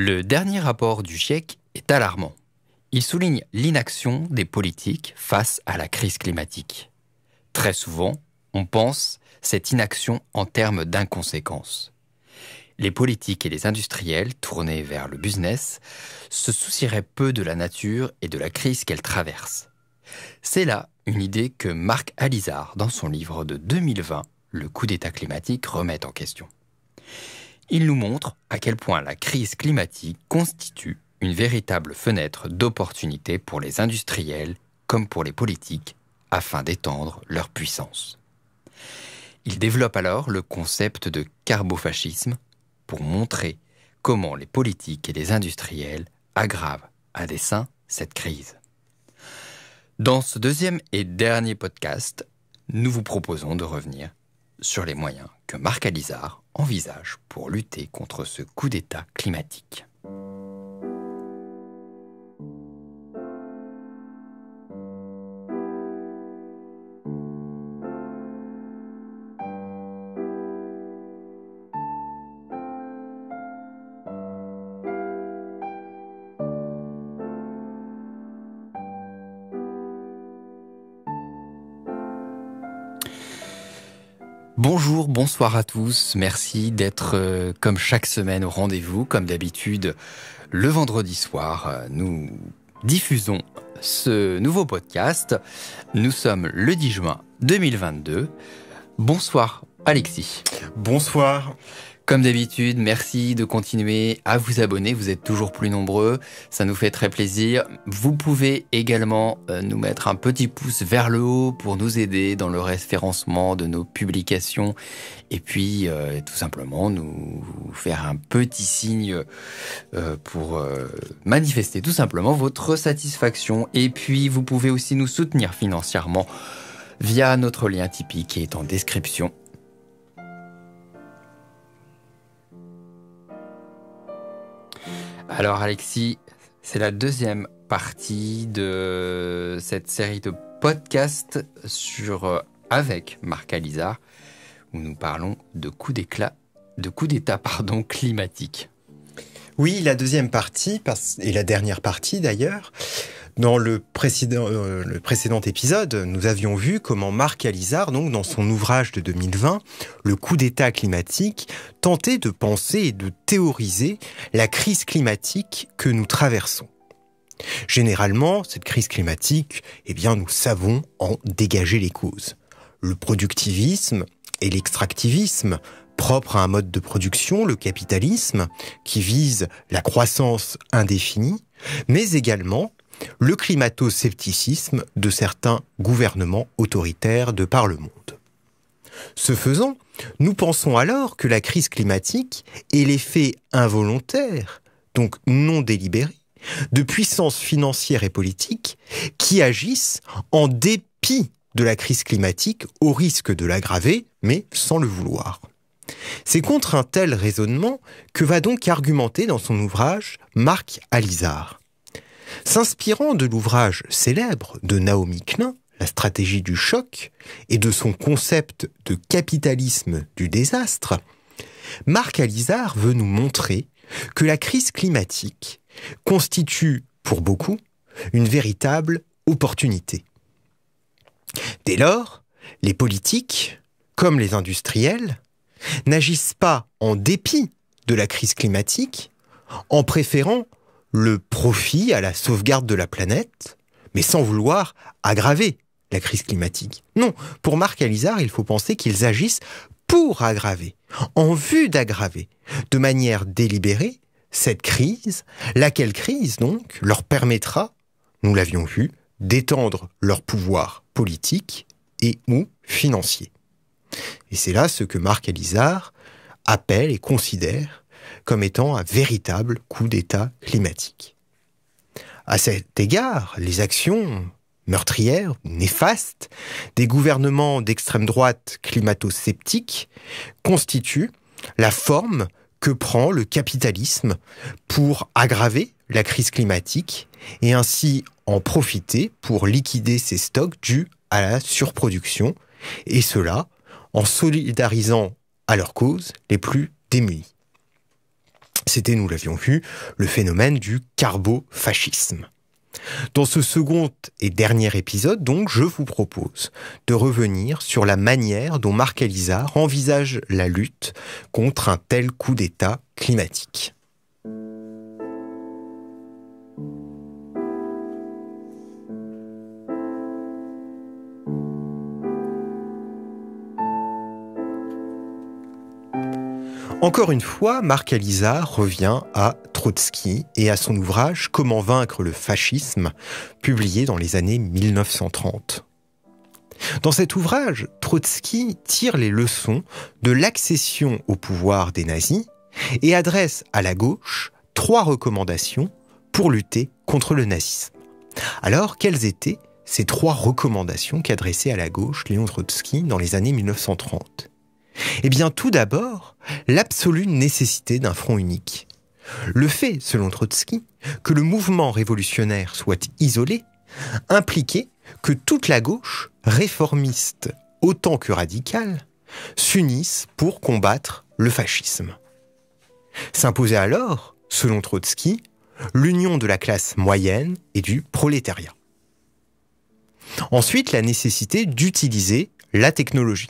Le dernier rapport du GIEC est alarmant. Il souligne l'inaction des politiques face à la crise climatique. Très souvent, on pense cette inaction en termes d'inconséquences. Les politiques et les industriels, tournés vers le business, se soucieraient peu de la nature et de la crise qu'elle traverse. C'est là une idée que Marc Alizard, dans son livre de 2020, Le coup d'état climatique, remet en question. Il nous montre à quel point la crise climatique constitue une véritable fenêtre d'opportunité pour les industriels comme pour les politiques afin d'étendre leur puissance. Il développe alors le concept de carbofascisme pour montrer comment les politiques et les industriels aggravent à dessein cette crise. Dans ce deuxième et dernier podcast, nous vous proposons de revenir sur les moyens que Marc Alizar envisage pour lutter contre ce coup d'État climatique. bonsoir à tous. Merci d'être euh, comme chaque semaine au rendez-vous. Comme d'habitude, le vendredi soir, euh, nous diffusons ce nouveau podcast. Nous sommes le 10 juin 2022. Bonsoir Alexis. Bonsoir. Comme d'habitude, merci de continuer à vous abonner, vous êtes toujours plus nombreux, ça nous fait très plaisir. Vous pouvez également euh, nous mettre un petit pouce vers le haut pour nous aider dans le référencement de nos publications et puis euh, tout simplement nous faire un petit signe euh, pour manifester tout simplement votre satisfaction et puis vous pouvez aussi nous soutenir financièrement via notre lien Tipeee qui est en description Alors Alexis, c'est la deuxième partie de cette série de podcasts sur euh, avec Marc Alizar, où nous parlons de coups d'éclat, de coups d'état pardon climatique. Oui, la deuxième partie et la dernière partie d'ailleurs dans le précédent, euh, le précédent épisode, nous avions vu comment Marc Alizar, donc dans son ouvrage de 2020, Le coup d'État climatique, tentait de penser et de théoriser la crise climatique que nous traversons. Généralement, cette crise climatique, eh bien, nous savons en dégager les causes. Le productivisme et l'extractivisme, propre à un mode de production, le capitalisme, qui vise la croissance indéfinie, mais également le climato-scepticisme de certains gouvernements autoritaires de par le monde. Ce faisant, nous pensons alors que la crise climatique est l'effet involontaire, donc non délibéré, de puissances financières et politiques qui agissent en dépit de la crise climatique au risque de l'aggraver, mais sans le vouloir. C'est contre un tel raisonnement que va donc argumenter dans son ouvrage Marc Alizar ». S'inspirant de l'ouvrage célèbre de Naomi Klein, La stratégie du choc, et de son concept de capitalisme du désastre, Marc Alizar veut nous montrer que la crise climatique constitue, pour beaucoup, une véritable opportunité. Dès lors, les politiques, comme les industriels, n'agissent pas en dépit de la crise climatique, en préférant le profit à la sauvegarde de la planète, mais sans vouloir aggraver la crise climatique. Non, pour Marc Alizar, il faut penser qu'ils agissent pour aggraver, en vue d'aggraver, de manière délibérée, cette crise, laquelle crise donc leur permettra, nous l'avions vu, d'étendre leur pouvoir politique et ou financier. Et c'est là ce que Marc Alizar appelle et considère comme étant un véritable coup d'État climatique. À cet égard, les actions meurtrières, néfastes, des gouvernements d'extrême droite climato-sceptiques constituent la forme que prend le capitalisme pour aggraver la crise climatique et ainsi en profiter pour liquider ses stocks dus à la surproduction, et cela en solidarisant à leur cause les plus démunis. C'était, nous l'avions vu, le phénomène du carbofascisme. Dans ce second et dernier épisode, donc, je vous propose de revenir sur la manière dont Marc elizard envisage la lutte contre un tel coup d'État climatique. Encore une fois, Marc Alisa revient à Trotsky et à son ouvrage Comment vaincre le fascisme, publié dans les années 1930. Dans cet ouvrage, Trotsky tire les leçons de l'accession au pouvoir des nazis et adresse à la gauche trois recommandations pour lutter contre le nazisme. Alors, quelles étaient ces trois recommandations qu'adressait à la gauche Léon Trotsky dans les années 1930 eh bien tout d'abord, l'absolue nécessité d'un front unique. Le fait, selon Trotsky, que le mouvement révolutionnaire soit isolé impliquait que toute la gauche, réformiste autant que radicale, s'unisse pour combattre le fascisme. S'imposait alors, selon Trotsky, l'union de la classe moyenne et du prolétariat. Ensuite, la nécessité d'utiliser la technologie.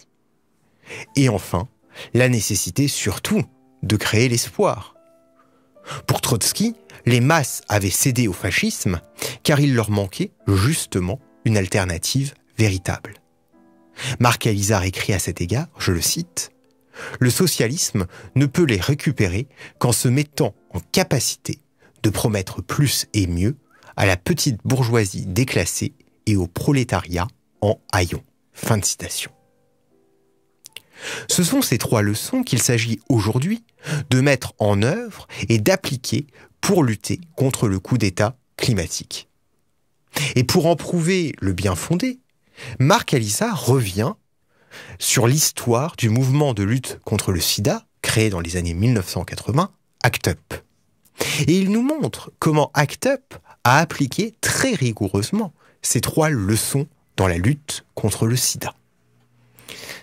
Et enfin, la nécessité surtout de créer l'espoir. Pour Trotsky, les masses avaient cédé au fascisme car il leur manquait justement une alternative véritable. Marc Alizar écrit à cet égard, je le cite, Le socialisme ne peut les récupérer qu'en se mettant en capacité de promettre plus et mieux à la petite bourgeoisie déclassée et au prolétariat en haillons. Fin de citation. Ce sont ces trois leçons qu'il s'agit aujourd'hui de mettre en œuvre et d'appliquer pour lutter contre le coup d'État climatique. Et pour en prouver le bien fondé, Marc Alissa revient sur l'histoire du mouvement de lutte contre le sida créé dans les années 1980, ACT UP. Et il nous montre comment ACT UP a appliqué très rigoureusement ces trois leçons dans la lutte contre le sida.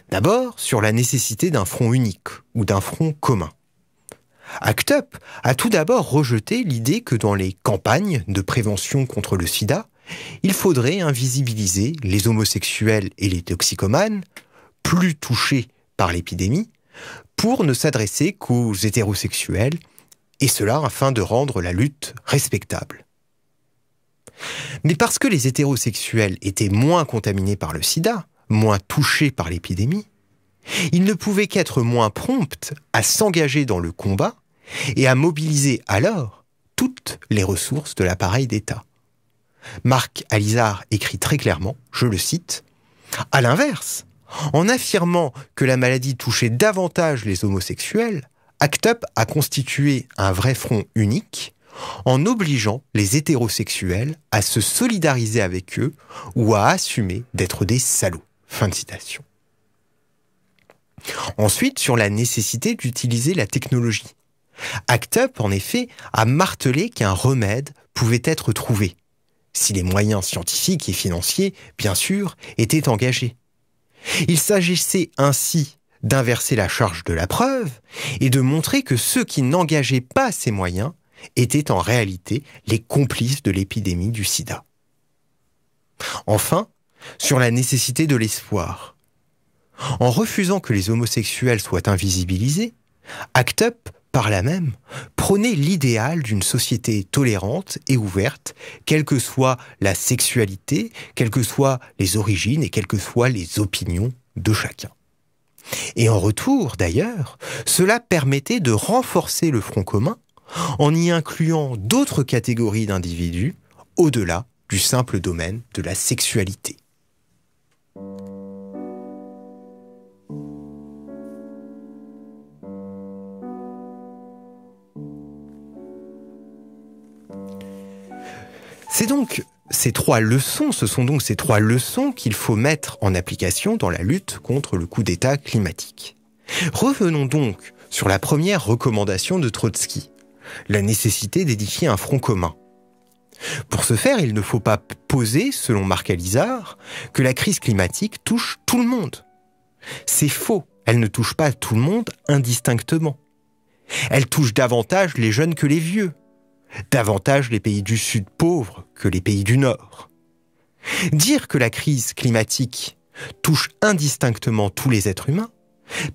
D'abord, sur la nécessité d'un front unique ou d'un front commun. ACT UP a tout d'abord rejeté l'idée que dans les campagnes de prévention contre le sida, il faudrait invisibiliser les homosexuels et les toxicomanes, plus touchés par l'épidémie, pour ne s'adresser qu'aux hétérosexuels, et cela afin de rendre la lutte respectable. Mais parce que les hétérosexuels étaient moins contaminés par le sida, moins touchés par l'épidémie, il ne pouvait qu'être moins promptes à s'engager dans le combat et à mobiliser alors toutes les ressources de l'appareil d'État. Marc Alizard écrit très clairement, je le cite, À l'inverse, en affirmant que la maladie touchait davantage les homosexuels, ACT UP a constitué un vrai front unique en obligeant les hétérosexuels à se solidariser avec eux ou à assumer d'être des salauds. Fin de citation. Ensuite, sur la nécessité d'utiliser la technologie. ACT en effet, a martelé qu'un remède pouvait être trouvé, si les moyens scientifiques et financiers, bien sûr, étaient engagés. Il s'agissait ainsi d'inverser la charge de la preuve et de montrer que ceux qui n'engageaient pas ces moyens étaient en réalité les complices de l'épidémie du sida. Enfin, sur la nécessité de l'espoir. En refusant que les homosexuels soient invisibilisés, ACT UP, par là même, prônait l'idéal d'une société tolérante et ouverte, quelle que soit la sexualité, quelles que soient les origines et quelles que soient les opinions de chacun. Et en retour, d'ailleurs, cela permettait de renforcer le front commun en y incluant d'autres catégories d'individus au-delà du simple domaine de la sexualité. C'est donc ces trois leçons, ce sont donc ces trois leçons qu'il faut mettre en application dans la lutte contre le coup d'État climatique. Revenons donc sur la première recommandation de Trotsky, la nécessité d'édifier un front commun. Pour ce faire, il ne faut pas poser, selon Marc Alizard, que la crise climatique touche tout le monde. C'est faux, elle ne touche pas tout le monde indistinctement. Elle touche davantage les jeunes que les vieux, davantage les pays du Sud pauvres que les pays du Nord. Dire que la crise climatique touche indistinctement tous les êtres humains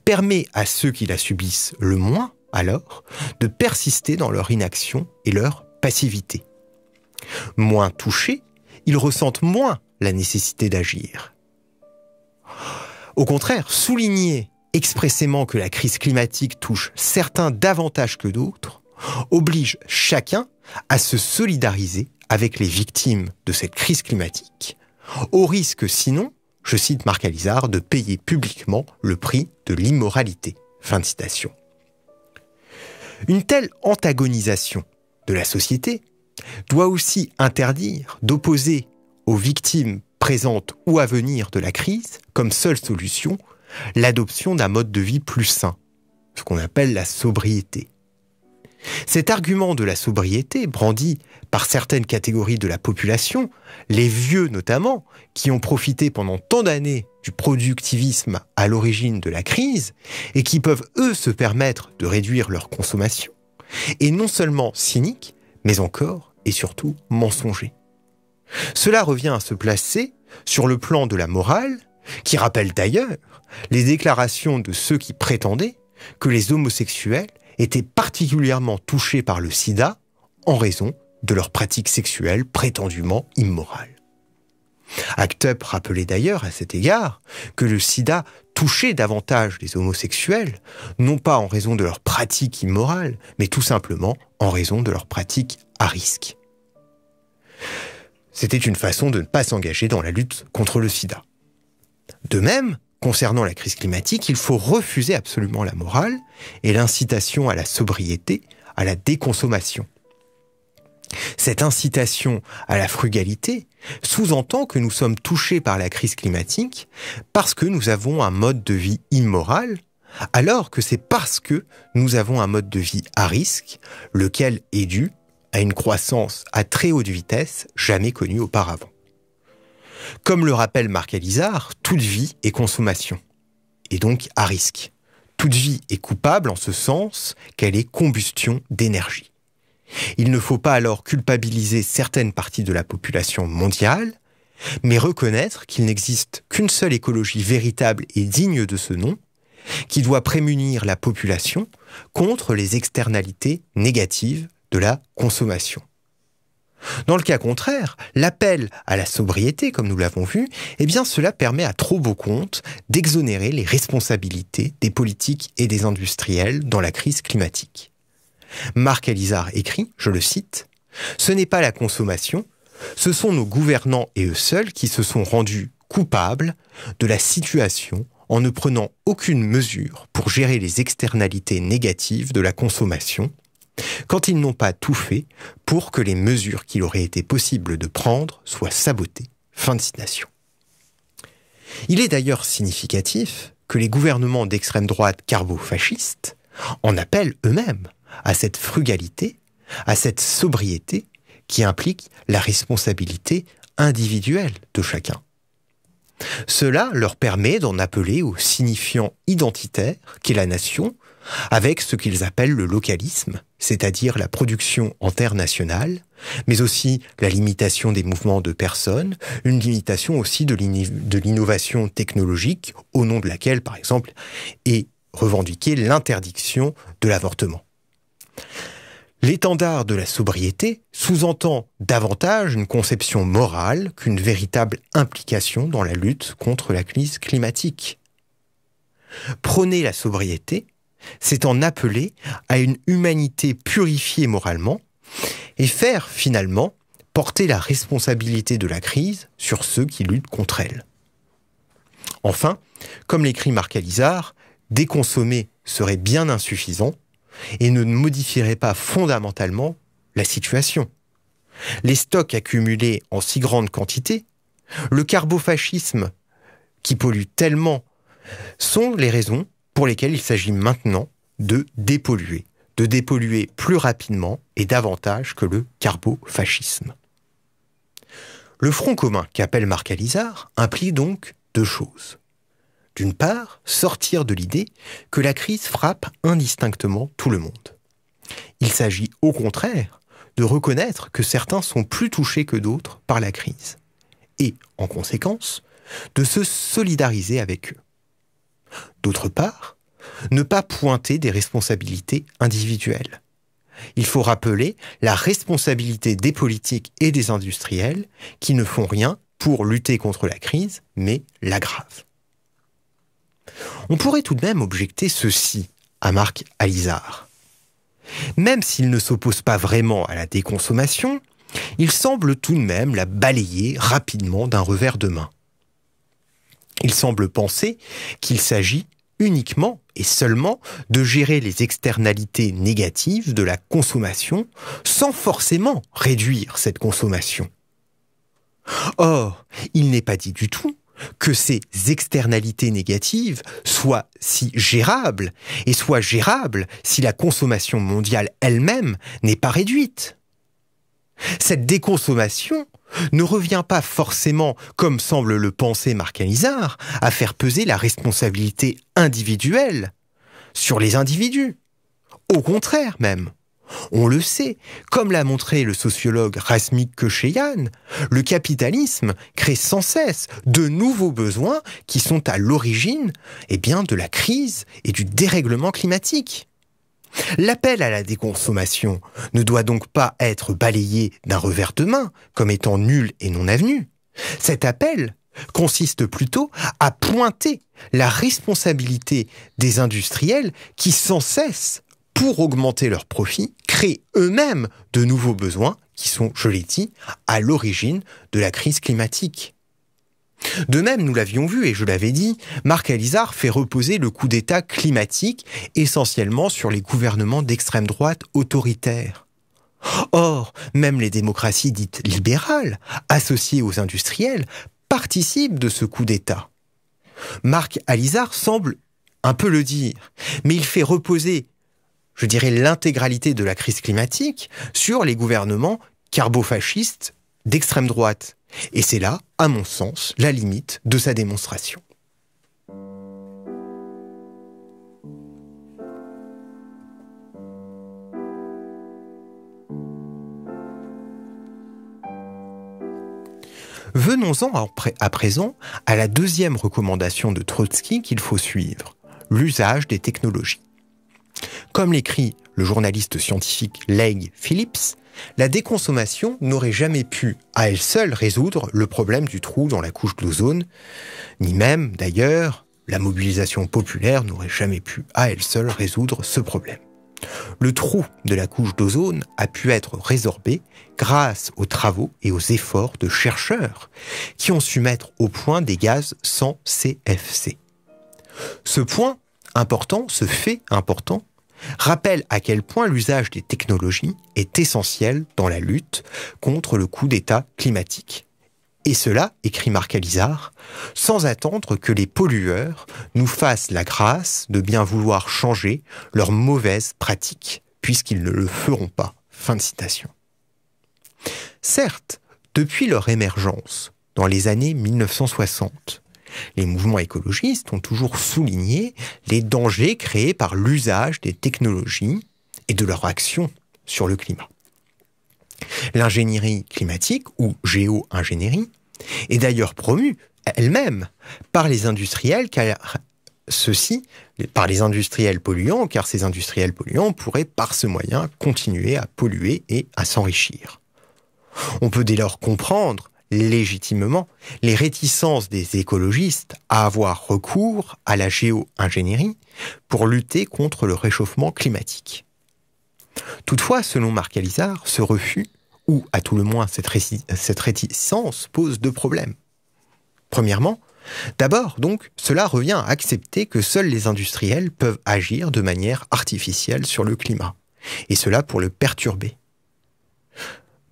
permet à ceux qui la subissent le moins, alors, de persister dans leur inaction et leur passivité. Moins touchés, ils ressentent moins la nécessité d'agir. Au contraire, souligner expressément que la crise climatique touche certains davantage que d'autres oblige chacun à se solidariser avec les victimes de cette crise climatique, au risque sinon, je cite Marc Alizard, de payer publiquement le prix de l'immoralité. de Une telle antagonisation de la société doit aussi interdire d'opposer aux victimes présentes ou à venir de la crise, comme seule solution, l'adoption d'un mode de vie plus sain, ce qu'on appelle la sobriété. Cet argument de la sobriété, brandi par certaines catégories de la population, les vieux notamment, qui ont profité pendant tant d'années du productivisme à l'origine de la crise, et qui peuvent eux se permettre de réduire leur consommation, est non seulement cynique, mais encore et surtout mensonger. Cela revient à se placer sur le plan de la morale, qui rappelle d'ailleurs les déclarations de ceux qui prétendaient que les homosexuels étaient particulièrement touchés par le sida en raison de leurs pratiques sexuelles prétendument immorales. Actup rappelait d'ailleurs à cet égard que le sida touchait davantage les homosexuels, non pas en raison de leurs pratiques immorales, mais tout simplement en raison de leurs pratiques à risque. C'était une façon de ne pas s'engager dans la lutte contre le sida. De même, concernant la crise climatique, il faut refuser absolument la morale et l'incitation à la sobriété, à la déconsommation. Cette incitation à la frugalité sous-entend que nous sommes touchés par la crise climatique parce que nous avons un mode de vie immoral, alors que c'est parce que nous avons un mode de vie à risque, lequel est dû à une croissance à très haute vitesse jamais connue auparavant. Comme le rappelle Marc Alizard, toute vie est consommation, et donc à risque. Toute vie est coupable en ce sens qu'elle est combustion d'énergie. Il ne faut pas alors culpabiliser certaines parties de la population mondiale, mais reconnaître qu'il n'existe qu'une seule écologie véritable et digne de ce nom, qui doit prémunir la population contre les externalités négatives de la consommation. Dans le cas contraire, l'appel à la sobriété, comme nous l'avons vu, eh bien cela permet à trop beau compte d'exonérer les responsabilités des politiques et des industriels dans la crise climatique. Marc Elizard écrit, je le cite, Ce n'est pas la consommation, ce sont nos gouvernants et eux seuls qui se sont rendus coupables de la situation en ne prenant aucune mesure pour gérer les externalités négatives de la consommation, quand ils n'ont pas tout fait pour que les mesures qu'il aurait été possible de prendre soient sabotées. Fin de citation. Il est d'ailleurs significatif que les gouvernements d'extrême droite carbo-fascistes en appellent eux-mêmes à cette frugalité, à cette sobriété qui implique la responsabilité individuelle de chacun. Cela leur permet d'en appeler au signifiant identitaire qu'est la nation avec ce qu'ils appellent le localisme, c'est-à-dire la production en terre nationale, mais aussi la limitation des mouvements de personnes, une limitation aussi de l'innovation technologique, au nom de laquelle, par exemple, est revendiquée l'interdiction de l'avortement. L'étendard de la sobriété sous-entend davantage une conception morale qu'une véritable implication dans la lutte contre la crise climatique. Prenez la sobriété, c'est en appeler à une humanité purifiée moralement et faire finalement porter la responsabilité de la crise sur ceux qui luttent contre elle. Enfin, comme l'écrit Marc Alizard, déconsommer serait bien insuffisant et ne modifierait pas fondamentalement la situation. Les stocks accumulés en si grande quantité, le carbofascisme qui pollue tellement, sont les raisons pour lesquels il s'agit maintenant de dépolluer, de dépolluer plus rapidement et davantage que le carbofascisme. Le front commun qu'appelle Marc Alizard implique donc deux choses. D'une part, sortir de l'idée que la crise frappe indistinctement tout le monde. Il s'agit au contraire de reconnaître que certains sont plus touchés que d'autres par la crise, et en conséquence, de se solidariser avec eux. D'autre part, ne pas pointer des responsabilités individuelles. Il faut rappeler la responsabilité des politiques et des industriels qui ne font rien pour lutter contre la crise, mais l'aggravent. On pourrait tout de même objecter ceci à Marc Alizard. Même s'il ne s'oppose pas vraiment à la déconsommation, il semble tout de même la balayer rapidement d'un revers de main. Il semble penser qu'il s'agit uniquement et seulement de gérer les externalités négatives de la consommation sans forcément réduire cette consommation. Or, il n'est pas dit du tout que ces externalités négatives soient si gérables et soient gérables si la consommation mondiale elle-même n'est pas réduite. Cette déconsommation ne revient pas forcément, comme semble le penser Marc Anizard, à faire peser la responsabilité individuelle sur les individus. Au contraire même. On le sait, comme l'a montré le sociologue Rasmik Köcheyan, le capitalisme crée sans cesse de nouveaux besoins qui sont à l'origine et eh bien, de la crise et du dérèglement climatique. L'appel à la déconsommation ne doit donc pas être balayé d'un revers de main comme étant nul et non avenu. Cet appel consiste plutôt à pointer la responsabilité des industriels qui sans cesse, pour augmenter leurs profits, créent eux-mêmes de nouveaux besoins qui sont, je l'ai dit, à l'origine de la crise climatique. De même, nous l'avions vu et je l'avais dit, Marc Alizar fait reposer le coup d'État climatique essentiellement sur les gouvernements d'extrême droite autoritaires. Or, même les démocraties dites libérales, associées aux industriels, participent de ce coup d'État. Marc Alizar semble un peu le dire, mais il fait reposer, je dirais, l'intégralité de la crise climatique sur les gouvernements carbofascistes d'extrême droite. Et c'est là, à mon sens, la limite de sa démonstration. Venons-en à présent à la deuxième recommandation de Trotsky qu'il faut suivre, l'usage des technologies. Comme l'écrit le journaliste scientifique Leigh Phillips, la déconsommation n'aurait jamais pu à elle seule résoudre le problème du trou dans la couche d'ozone, ni même d'ailleurs la mobilisation populaire n'aurait jamais pu à elle seule résoudre ce problème. Le trou de la couche d'ozone a pu être résorbé grâce aux travaux et aux efforts de chercheurs qui ont su mettre au point des gaz sans CFC. Ce point important, ce fait important, rappelle à quel point l'usage des technologies est essentiel dans la lutte contre le coup d'État climatique. Et cela, écrit Marc Alizard, sans attendre que les pollueurs nous fassent la grâce de bien vouloir changer leurs mauvaises pratiques, puisqu'ils ne le feront pas. Fin de citation. Certes, depuis leur émergence, dans les années 1960, les mouvements écologistes ont toujours souligné les dangers créés par l'usage des technologies et de leur action sur le climat. L'ingénierie climatique, ou géo-ingénierie, est d'ailleurs promue elle-même par les industriels par les industriels polluants, car ces industriels polluants pourraient par ce moyen continuer à polluer et à s'enrichir. On peut dès lors comprendre légitimement les réticences des écologistes à avoir recours à la géo-ingénierie pour lutter contre le réchauffement climatique. Toutefois, selon Marc Alizar, ce refus, ou à tout le moins cette, cette réticence, pose deux problèmes. Premièrement, d'abord donc, cela revient à accepter que seuls les industriels peuvent agir de manière artificielle sur le climat, et cela pour le perturber.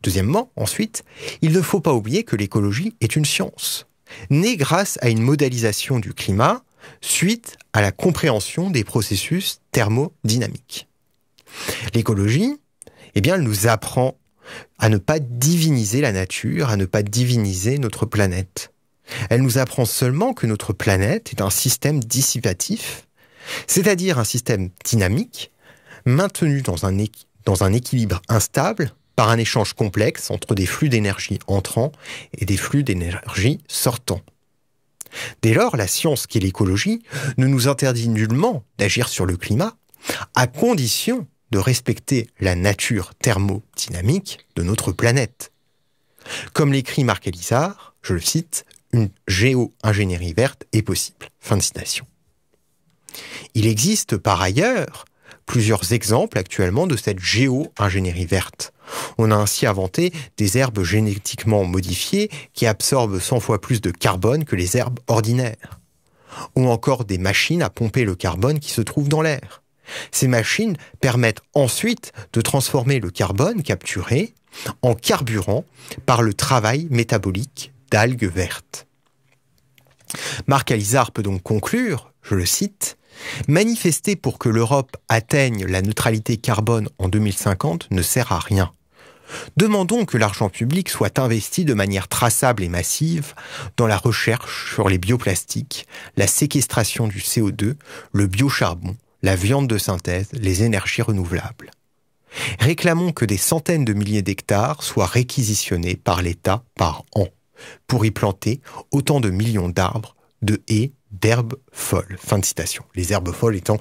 Deuxièmement, ensuite, il ne faut pas oublier que l'écologie est une science, née grâce à une modélisation du climat suite à la compréhension des processus thermodynamiques. L'écologie, eh bien, elle nous apprend à ne pas diviniser la nature, à ne pas diviniser notre planète. Elle nous apprend seulement que notre planète est un système dissipatif, c'est-à-dire un système dynamique, maintenu dans un, dans un équilibre instable par un échange complexe entre des flux d'énergie entrant et des flux d'énergie sortant. Dès lors, la science est l'écologie ne nous interdit nullement d'agir sur le climat, à condition de respecter la nature thermodynamique de notre planète. Comme l'écrit Marc Elisard, je le cite, une géo-ingénierie verte est possible. Fin de citation. Il existe par ailleurs plusieurs exemples actuellement de cette géo-ingénierie verte. On a ainsi inventé des herbes génétiquement modifiées qui absorbent 100 fois plus de carbone que les herbes ordinaires. Ou encore des machines à pomper le carbone qui se trouve dans l'air. Ces machines permettent ensuite de transformer le carbone capturé en carburant par le travail métabolique d'algues vertes. Marc Alizard peut donc conclure, je le cite, Manifester pour que l'Europe atteigne la neutralité carbone en 2050 ne sert à rien. Demandons que l'argent public soit investi de manière traçable et massive dans la recherche sur les bioplastiques, la séquestration du CO2, le biocharbon, la viande de synthèse, les énergies renouvelables. Réclamons que des centaines de milliers d'hectares soient réquisitionnés par l'État par an pour y planter autant de millions d'arbres, de haies, d'herbes folles. Fin de citation. Les herbes folles étant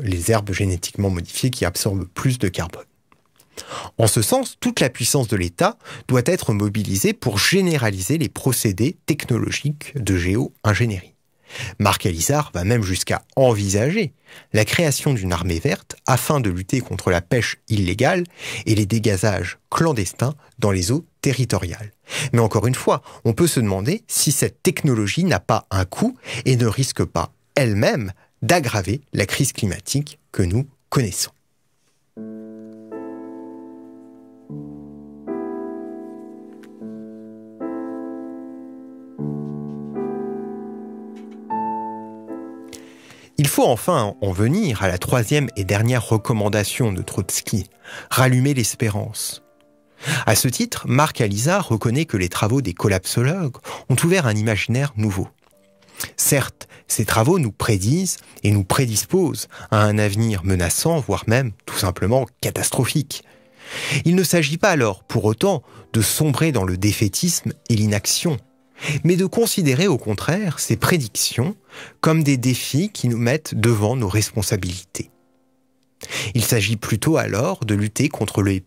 les herbes génétiquement modifiées qui absorbent plus de carbone. En ce sens, toute la puissance de l'État doit être mobilisée pour généraliser les procédés technologiques de géo-ingénierie. Marc Elisard va même jusqu'à envisager la création d'une armée verte afin de lutter contre la pêche illégale et les dégazages clandestins dans les eaux territoriales. Mais encore une fois, on peut se demander si cette technologie n'a pas un coût et ne risque pas elle-même d'aggraver la crise climatique que nous connaissons. Il faut enfin en venir à la troisième et dernière recommandation de Trotsky, rallumer l'espérance. À ce titre, Marc Alisa reconnaît que les travaux des collapsologues ont ouvert un imaginaire nouveau. Certes, ces travaux nous prédisent et nous prédisposent à un avenir menaçant, voire même tout simplement catastrophique. Il ne s'agit pas alors, pour autant, de sombrer dans le défaitisme et l'inaction mais de considérer au contraire ces prédictions comme des défis qui nous mettent devant nos responsabilités. Il s'agit plutôt alors de lutter contre le,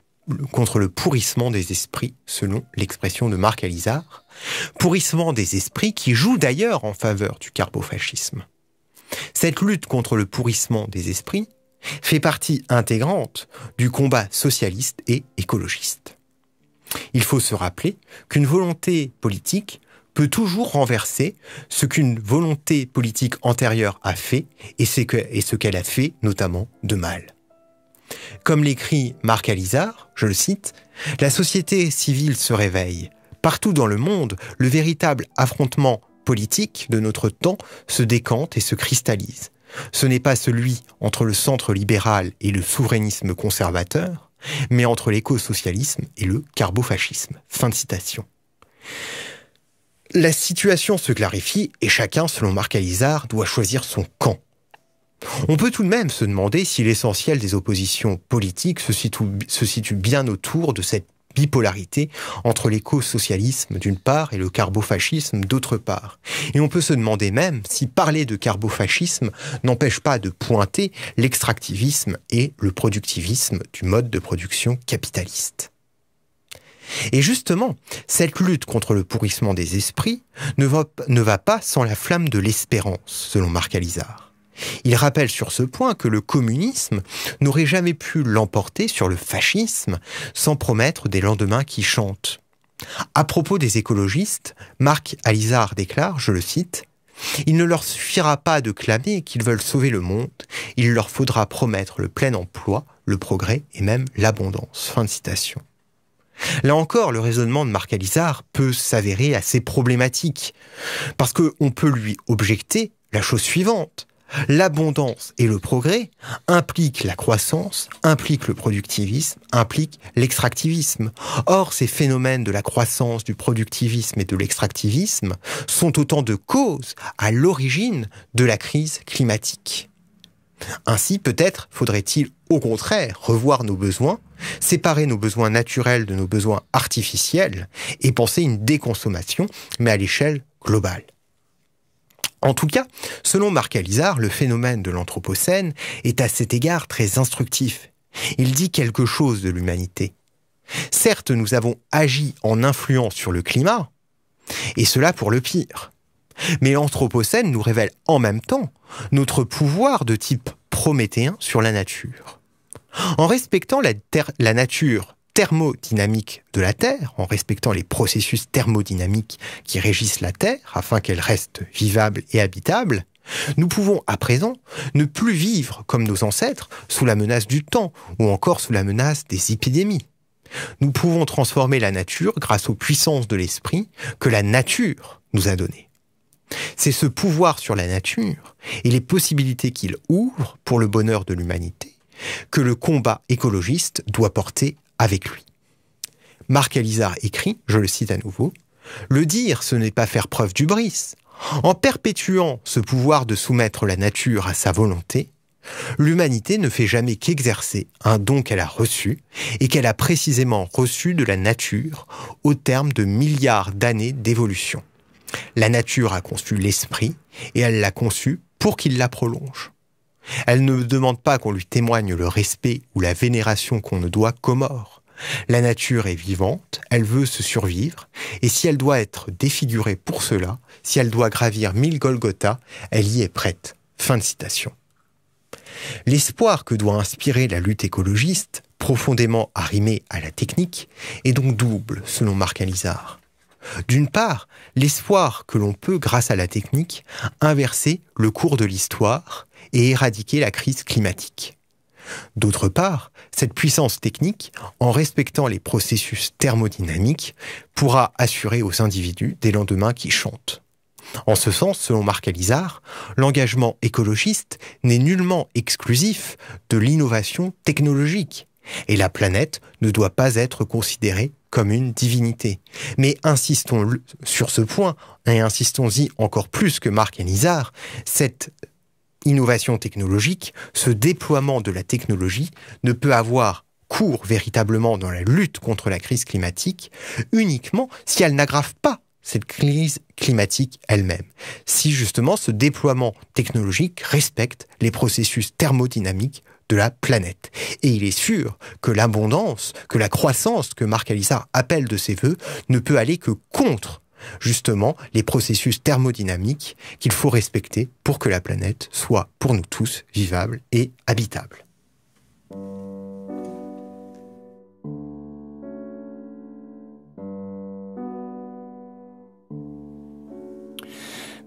pourrissement des esprits, selon l'expression de Marc Alizard, pourrissement des esprits qui joue d'ailleurs en faveur du carbofascisme. Cette lutte contre le pourrissement des esprits fait partie intégrante du combat socialiste et écologiste. Il faut se rappeler qu'une volonté politique peut toujours renverser ce qu'une volonté politique antérieure a fait et ce qu'elle a fait notamment de mal. Comme l'écrit Marc Alizard, je le cite, La société civile se réveille. Partout dans le monde, le véritable affrontement politique de notre temps se décante et se cristallise. Ce n'est pas celui entre le centre libéral et le souverainisme conservateur, mais entre l'éco-socialisme et le carbofascisme. Fin de citation. La situation se clarifie et chacun, selon Marc Alizard, doit choisir son camp. On peut tout de même se demander si l'essentiel des oppositions politiques se situe, bien autour de cette bipolarité entre l'éco-socialisme d'une part et le carbofascisme d'autre part. Et on peut se demander même si parler de carbofascisme n'empêche pas de pointer l'extractivisme et le productivisme du mode de production capitaliste. Et justement, cette lutte contre le pourrissement des esprits ne va, pas sans la flamme de l'espérance, selon Marc Alizard. Il rappelle sur ce point que le communisme n'aurait jamais pu l'emporter sur le fascisme sans promettre des lendemains qui chantent. À propos des écologistes, Marc Alizard déclare, je le cite, il ne leur suffira pas de clamer qu'ils veulent sauver le monde, il leur faudra promettre le plein emploi, le progrès et même l'abondance. Fin de citation. Là encore, le raisonnement de Marc Alizard peut s'avérer assez problématique, parce qu'on peut lui objecter la chose suivante. L'abondance et le progrès impliquent la croissance, impliquent le productivisme, impliquent l'extractivisme. Or, ces phénomènes de la croissance, du productivisme et de l'extractivisme sont autant de causes à l'origine de la crise climatique. Ainsi, peut-être faudrait-il au contraire, revoir nos besoins, séparer nos besoins naturels de nos besoins artificiels et penser une déconsommation, mais à l'échelle globale. En tout cas, selon Marc Alizar, le phénomène de l'Anthropocène est à cet égard très instructif. Il dit quelque chose de l'humanité. Certes, nous avons agi en influence sur le climat, et cela pour le pire. Mais l'Anthropocène nous révèle en même temps notre pouvoir de type prométhéen sur la nature en respectant la, nature thermodynamique de la Terre, en respectant les processus thermodynamiques qui régissent la Terre afin qu'elle reste vivable et habitable, nous pouvons à présent ne plus vivre comme nos ancêtres sous la menace du temps ou encore sous la menace des épidémies. Nous pouvons transformer la nature grâce aux puissances de l'esprit que la nature nous a données. C'est ce pouvoir sur la nature et les possibilités qu'il ouvre pour le bonheur de l'humanité que le combat écologiste doit porter avec lui. Marc Alizard écrit, je le cite à nouveau, Le dire, ce n'est pas faire preuve du bris. En perpétuant ce pouvoir de soumettre la nature à sa volonté, l'humanité ne fait jamais qu'exercer un don qu'elle a reçu et qu'elle a précisément reçu de la nature au terme de milliards d'années d'évolution. La nature a conçu l'esprit et elle l'a conçu pour qu'il la prolonge. Elle ne demande pas qu'on lui témoigne le respect ou la vénération qu'on ne doit qu'aux morts. La nature est vivante, elle veut se survivre, et si elle doit être défigurée pour cela, si elle doit gravir mille Golgotha, elle y est prête. Fin de citation. L'espoir que doit inspirer la lutte écologiste, profondément arrimée à la technique, est donc double, selon Marc Alizard. D'une part, l'espoir que l'on peut, grâce à la technique, inverser le cours de l'histoire et éradiquer la crise climatique. D'autre part, cette puissance technique, en respectant les processus thermodynamiques, pourra assurer aux individus des lendemains qui chantent. En ce sens, selon Marc Alizard, l'engagement écologiste n'est nullement exclusif de l'innovation technologique, et la planète ne doit pas être considérée comme une divinité. Mais insistons sur ce point, et insistons-y encore plus que Marc Alizard, cette innovation technologique, ce déploiement de la technologie ne peut avoir cours véritablement dans la lutte contre la crise climatique uniquement si elle n'aggrave pas cette crise climatique elle-même. Si justement ce déploiement technologique respecte les processus thermodynamiques de la planète. Et il est sûr que l'abondance, que la croissance que Marc Alissard appelle de ses voeux ne peut aller que contre justement les processus thermodynamiques qu'il faut respecter pour que la planète soit pour nous tous vivable et habitable.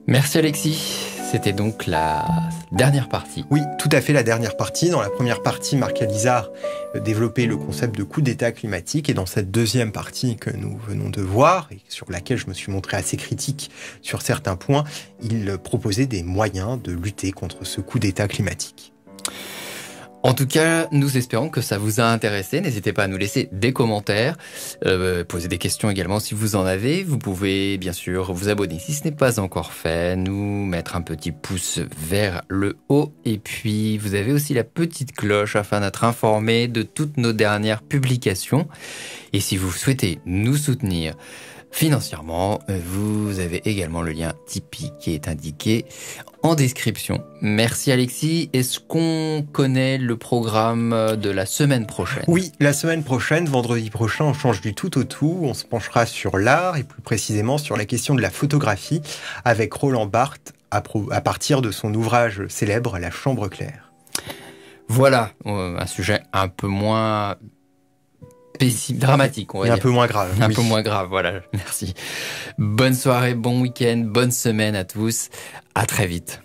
Merci Alexis. C'était donc la dernière partie. Oui, tout à fait la dernière partie. Dans la première partie, Marc Alizar euh, développait le concept de coup d'État climatique. Et dans cette deuxième partie que nous venons de voir, et sur laquelle je me suis montré assez critique sur certains points, il proposait des moyens de lutter contre ce coup d'État climatique. En tout cas, nous espérons que ça vous a intéressé. N'hésitez pas à nous laisser des commentaires, euh, poser des questions également si vous en avez. Vous pouvez bien sûr vous abonner si ce n'est pas encore fait, nous mettre un petit pouce vers le haut et puis vous avez aussi la petite cloche afin d'être informé de toutes nos dernières publications. Et si vous souhaitez nous soutenir, financièrement. Euh, vous avez également le lien Tipeee qui est indiqué en description. Merci Alexis. Est-ce qu'on connaît le programme de la semaine prochaine Oui, la semaine prochaine, vendredi prochain, on change du tout au tout. On se penchera sur l'art et plus précisément sur la question de la photographie avec Roland Barthes à, à partir de son ouvrage célèbre La Chambre claire. Voilà, euh, un sujet un peu moins dramatique, on va Et un peu moins grave. Un peu moins grave, voilà. Merci. Bonne soirée, bon week-end, bonne semaine à tous. À très vite.